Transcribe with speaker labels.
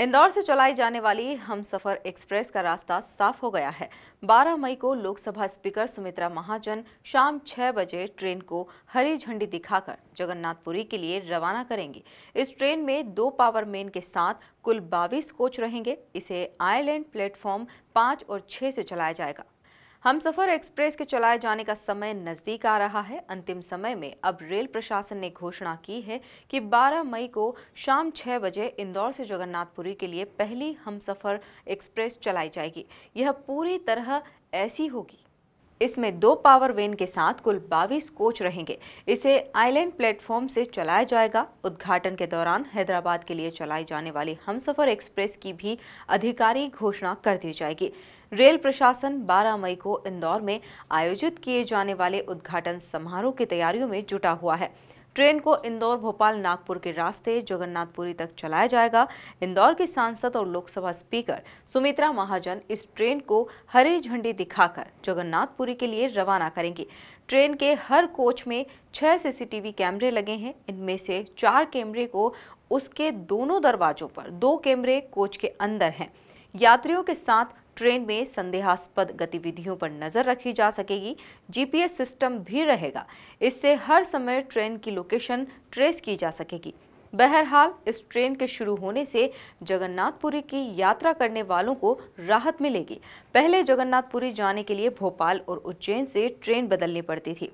Speaker 1: इंदौर से चलाई जाने वाली हम सफर एक्सप्रेस का रास्ता साफ हो गया है 12 मई को लोकसभा स्पीकर सुमित्रा महाजन शाम 6 बजे ट्रेन को हरी झंडी दिखाकर जगन्नाथपुरी के लिए रवाना करेंगी इस ट्रेन में दो पावर मेन के साथ कुल 22 कोच रहेंगे इसे आयरलैंड प्लेटफॉर्म 5 और 6 से चलाया जाएगा हम सफर एक्सप्रेस के चलाए जाने का समय नजदीक आ रहा है अंतिम समय में अब रेल प्रशासन ने घोषणा की है कि 12 मई को शाम 6 बजे इंदौर से जगन्नाथपुरी के लिए पहली हम सफर एक्सप्रेस चलाई जाएगी यह पूरी तरह ऐसी होगी इसमें दो पावर वेन के साथ कुल 22 कोच रहेंगे इसे आइलैंड प्लेटफॉर्म से चलाया जाएगा उद्घाटन के दौरान हैदराबाद के लिए चलाई जाने वाली हमसफर एक्सप्रेस की भी आधिकारिक घोषणा कर दी जाएगी रेल प्रशासन 12 मई को इंदौर में आयोजित किए जाने वाले उद्घाटन समारोह की तैयारियों में जुटा हुआ है ट्रेन को इंदौर भोपाल नागपुर के रास्ते जगन्नाथपुरी तक चलाया जाएगा इंदौर की सांसद और लोकसभा स्पीकर सुमित्रा महाजन इस ट्रेन को हरी झंडी दिखाकर जगन्नाथपुरी के लिए रवाना करेंगे ट्रेन के हर कोच में छह सीसीटीवी कैमरे लगे हैं इनमें से चार कैमरे को उसके दोनों दरवाजों पर दो कैमरे कोच के अंदर हैं यात्रियों के साथ ट्रेन में संदेहास्पद गतिविधियों पर नज़र रखी जा सकेगी जीपीएस सिस्टम भी रहेगा इससे हर समय ट्रेन की लोकेशन ट्रेस की जा सकेगी बहरहाल इस ट्रेन के शुरू होने से जगन्नाथपुरी की यात्रा करने वालों को राहत मिलेगी पहले जगन्नाथपुरी जाने के लिए भोपाल और उज्जैन से ट्रेन बदलनी पड़ती थी